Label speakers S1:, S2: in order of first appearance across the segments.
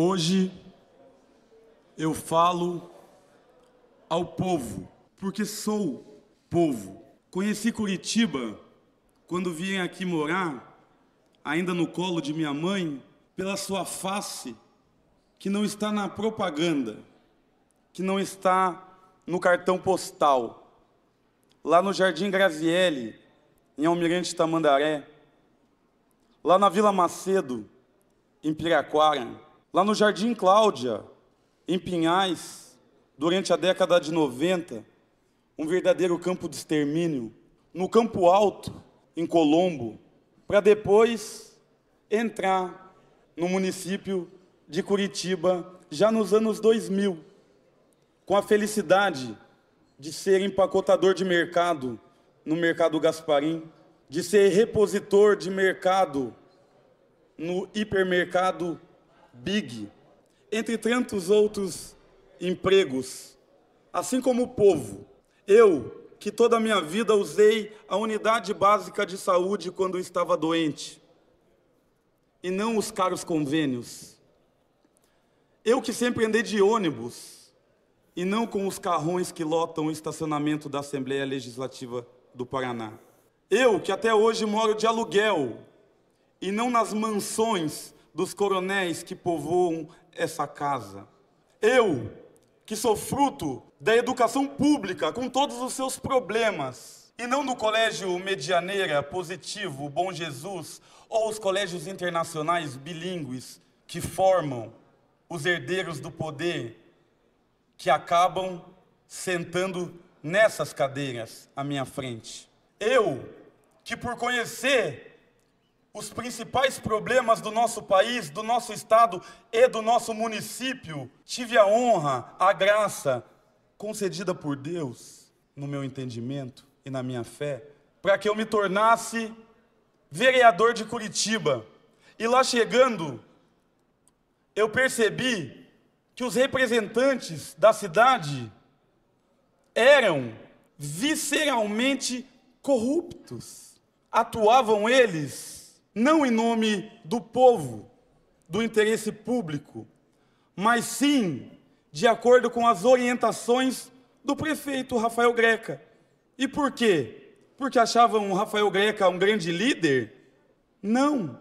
S1: Hoje eu falo ao povo, porque sou povo. Conheci Curitiba quando vim aqui morar, ainda no colo de minha mãe, pela sua face que não está na propaganda, que não está no cartão postal. Lá no Jardim Graziele, em Almirante Tamandaré, lá na Vila Macedo, em Piraquara, Lá no Jardim Cláudia, em Pinhais, durante a década de 90, um verdadeiro campo de extermínio, no Campo Alto, em Colombo, para depois entrar no município de Curitiba, já nos anos 2000, com a felicidade de ser empacotador de mercado no Mercado Gasparim, de ser repositor de mercado no hipermercado Big, entre tantos outros empregos. Assim como o povo, eu, que toda a minha vida usei a unidade básica de saúde quando estava doente, e não os caros convênios. Eu que sempre andei de ônibus, e não com os carrões que lotam o estacionamento da Assembleia Legislativa do Paraná. Eu que até hoje moro de aluguel, e não nas mansões dos coronéis que povoam essa casa. Eu, que sou fruto da educação pública, com todos os seus problemas, e não do colégio Medianeira, Positivo, Bom Jesus, ou os colégios internacionais bilíngues que formam os herdeiros do poder que acabam sentando nessas cadeiras à minha frente. Eu, que por conhecer os principais problemas do nosso país, do nosso estado e do nosso município, tive a honra, a graça concedida por Deus, no meu entendimento e na minha fé, para que eu me tornasse vereador de Curitiba. E lá chegando, eu percebi que os representantes da cidade eram visceralmente corruptos. Atuavam eles não em nome do povo, do interesse público, mas sim de acordo com as orientações do prefeito Rafael Greca. E por quê? Porque achavam o Rafael Greca um grande líder? Não.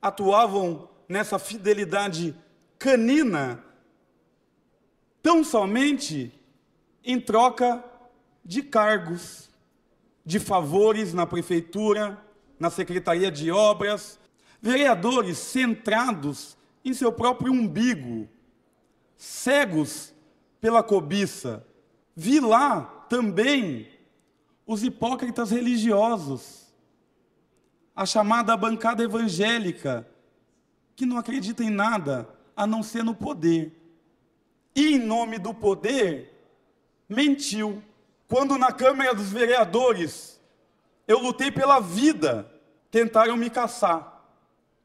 S1: Atuavam nessa fidelidade canina tão somente em troca de cargos, de favores na prefeitura, na Secretaria de Obras, vereadores centrados em seu próprio umbigo, cegos pela cobiça. Vi lá também os hipócritas religiosos, a chamada bancada evangélica, que não acredita em nada a não ser no poder. E em nome do poder, mentiu. Quando na Câmara dos Vereadores eu lutei pela vida. Tentaram me caçar.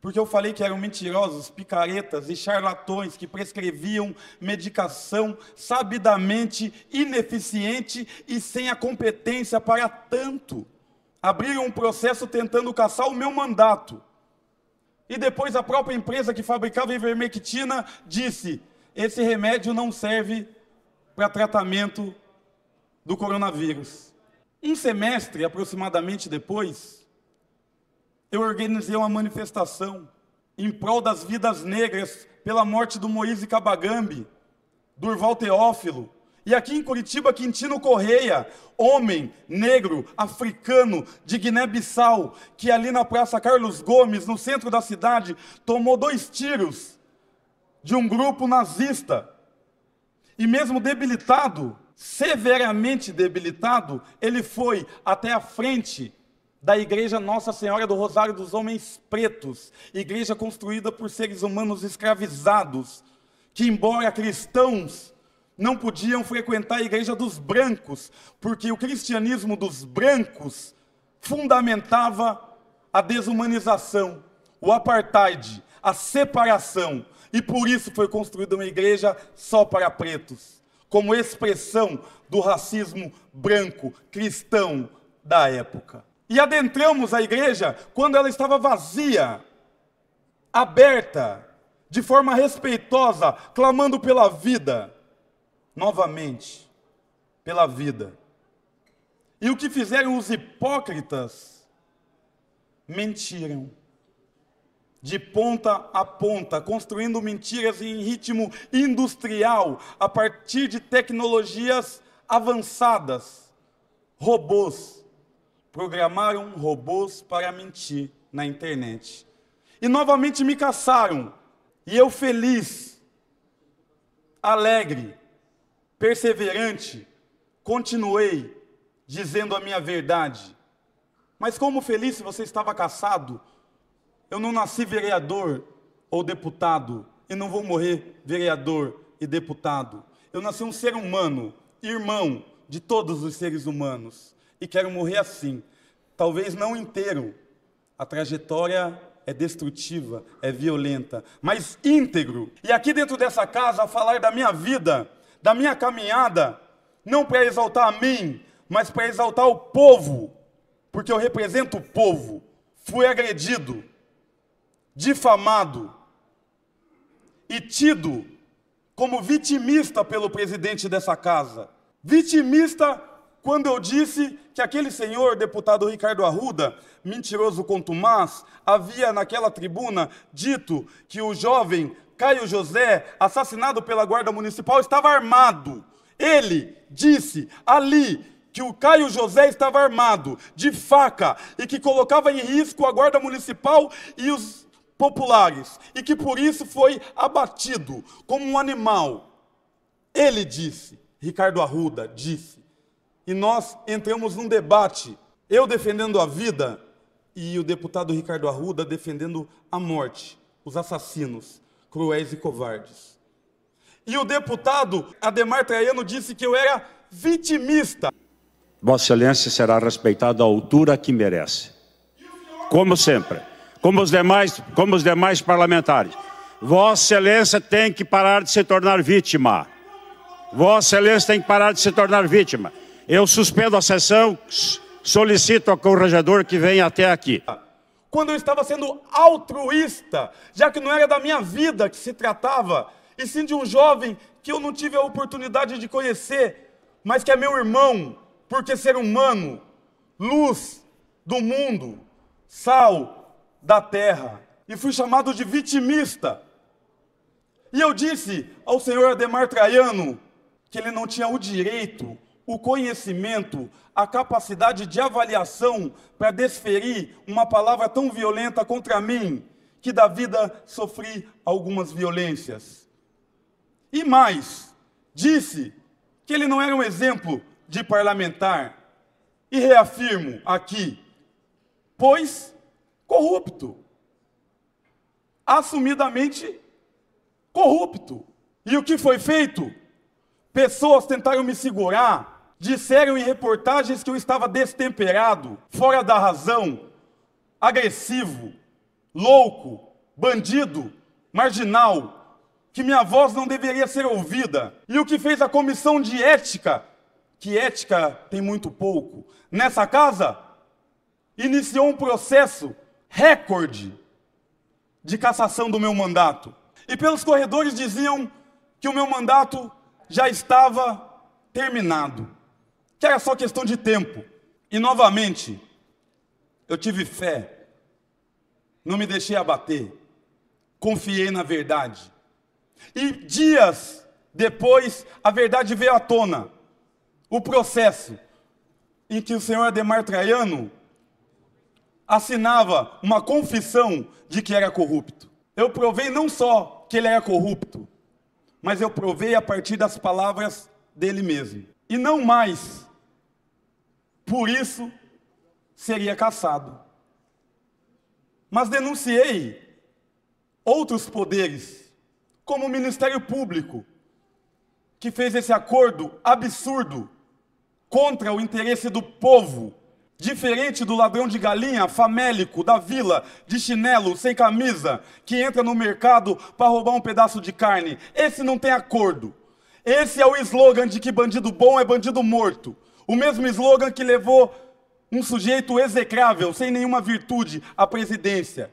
S1: Porque eu falei que eram mentirosos, picaretas e charlatões que prescreviam medicação sabidamente ineficiente e sem a competência para tanto. Abriram um processo tentando caçar o meu mandato. E depois a própria empresa que fabricava ivermectina disse: esse remédio não serve para tratamento do coronavírus. Um semestre aproximadamente depois, eu organizei uma manifestação em prol das vidas negras pela morte do Moise Cabagambi, Durval Teófilo, e aqui em Curitiba, Quintino Correia, homem negro, africano, de Guiné-Bissau, que ali na Praça Carlos Gomes, no centro da cidade, tomou dois tiros de um grupo nazista. E mesmo debilitado, severamente debilitado, ele foi até a frente da Igreja Nossa Senhora do Rosário dos Homens Pretos, igreja construída por seres humanos escravizados, que, embora cristãos, não podiam frequentar a igreja dos brancos, porque o cristianismo dos brancos fundamentava a desumanização, o apartheid, a separação, e por isso foi construída uma igreja só para pretos como expressão do racismo branco cristão da época. E adentramos a igreja quando ela estava vazia, aberta, de forma respeitosa, clamando pela vida, novamente, pela vida. E o que fizeram os hipócritas? Mentiram de ponta a ponta, construindo mentiras em ritmo industrial, a partir de tecnologias avançadas. Robôs. Programaram robôs para mentir na internet. E novamente me caçaram. E eu feliz, alegre, perseverante, continuei dizendo a minha verdade. Mas como feliz se você estava caçado eu não nasci vereador ou deputado e não vou morrer vereador e deputado. Eu nasci um ser humano, irmão de todos os seres humanos e quero morrer assim. Talvez não inteiro. A trajetória é destrutiva, é violenta, mas íntegro. E aqui dentro dessa casa, falar da minha vida, da minha caminhada, não para exaltar a mim, mas para exaltar o povo, porque eu represento o povo. Fui agredido, difamado e tido como vitimista pelo presidente dessa casa. Vitimista quando eu disse que aquele senhor, deputado Ricardo Arruda, mentiroso contumaz, havia naquela tribuna dito que o jovem Caio José, assassinado pela Guarda Municipal, estava armado. Ele disse ali que o Caio José estava armado de faca e que colocava em risco a Guarda Municipal e os populares e que por isso foi abatido como um animal. Ele disse, Ricardo Arruda disse, e nós entramos num debate, eu defendendo a vida e o deputado Ricardo Arruda defendendo a morte, os assassinos, cruéis e covardes. E o deputado Ademar Traiano disse que eu era vitimista. Vossa Excelência será respeitado à altura que merece. Como sempre como os demais, como os demais parlamentares. Vossa Excelência tem que parar de se tornar vítima. Vossa Excelência tem que parar de se tornar vítima. Eu suspendo a sessão, solicito ao corregedor que venha até aqui. Quando eu estava sendo altruísta, já que não era da minha vida que se tratava, e sim de um jovem que eu não tive a oportunidade de conhecer, mas que é meu irmão, porque ser humano, luz do mundo, sal da terra e fui chamado de vitimista. E eu disse ao senhor Ademar Traiano que ele não tinha o direito, o conhecimento, a capacidade de avaliação para desferir uma palavra tão violenta contra mim, que da vida sofri algumas violências. E mais, disse que ele não era um exemplo de parlamentar. E reafirmo aqui, pois corrupto. Assumidamente corrupto. E o que foi feito? Pessoas tentaram me segurar, disseram em reportagens que eu estava destemperado, fora da razão, agressivo, louco, bandido, marginal, que minha voz não deveria ser ouvida. E o que fez a comissão de ética, que ética tem muito pouco, nessa casa, iniciou um processo recorde de cassação do meu mandato. E pelos corredores diziam que o meu mandato já estava terminado, que era só questão de tempo. E novamente, eu tive fé, não me deixei abater, confiei na verdade. E dias depois, a verdade veio à tona. O processo em que o senhor Ademar Traiano assinava uma confissão de que era corrupto. Eu provei não só que ele era corrupto, mas eu provei a partir das palavras dele mesmo. E não mais. Por isso seria caçado. Mas denunciei outros poderes, como o Ministério Público, que fez esse acordo absurdo contra o interesse do povo Diferente do ladrão de galinha, famélico, da vila, de chinelo, sem camisa, que entra no mercado para roubar um pedaço de carne. Esse não tem acordo. Esse é o slogan de que bandido bom é bandido morto. O mesmo slogan que levou um sujeito execrável, sem nenhuma virtude, à presidência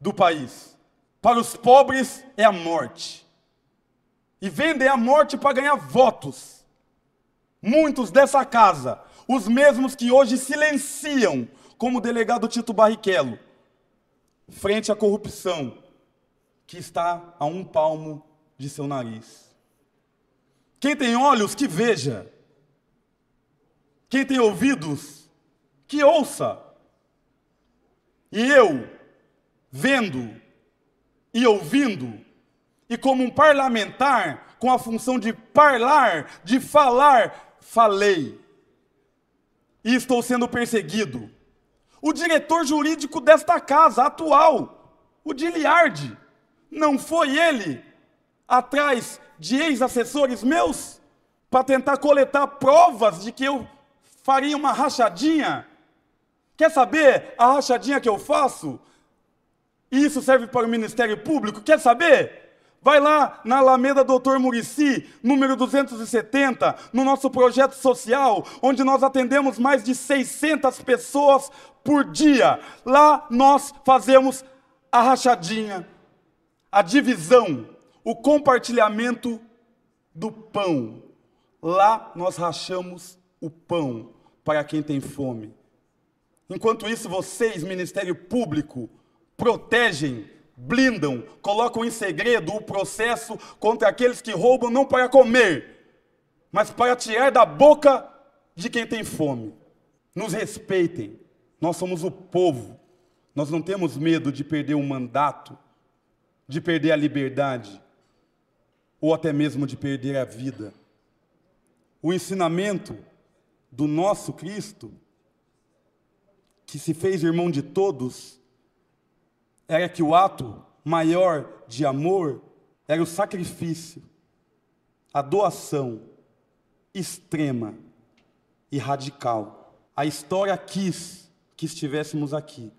S1: do país. Para os pobres é a morte. E vendem a morte para ganhar votos. Muitos dessa casa os mesmos que hoje silenciam, como o delegado Tito Barrichello, frente à corrupção que está a um palmo de seu nariz. Quem tem olhos, que veja. Quem tem ouvidos, que ouça. E eu, vendo e ouvindo, e como um parlamentar, com a função de parlar, de falar, falei e estou sendo perseguido. O diretor jurídico desta casa atual, o Diliardi, não foi ele atrás de ex-assessores meus para tentar coletar provas de que eu faria uma rachadinha? Quer saber a rachadinha que eu faço? E Isso serve para o Ministério Público? Quer saber? Vai lá na Alameda Doutor Murici, número 270, no nosso projeto social, onde nós atendemos mais de 600 pessoas por dia. Lá nós fazemos a rachadinha, a divisão, o compartilhamento do pão. Lá nós rachamos o pão para quem tem fome. Enquanto isso, vocês, Ministério Público, protegem blindam, colocam em segredo o processo contra aqueles que roubam não para comer, mas para tirar da boca de quem tem fome. Nos respeitem, nós somos o povo, nós não temos medo de perder um mandato, de perder a liberdade, ou até mesmo de perder a vida. O ensinamento do nosso Cristo, que se fez irmão de todos, era que o ato maior de amor era o sacrifício, a doação extrema e radical. A história quis que estivéssemos aqui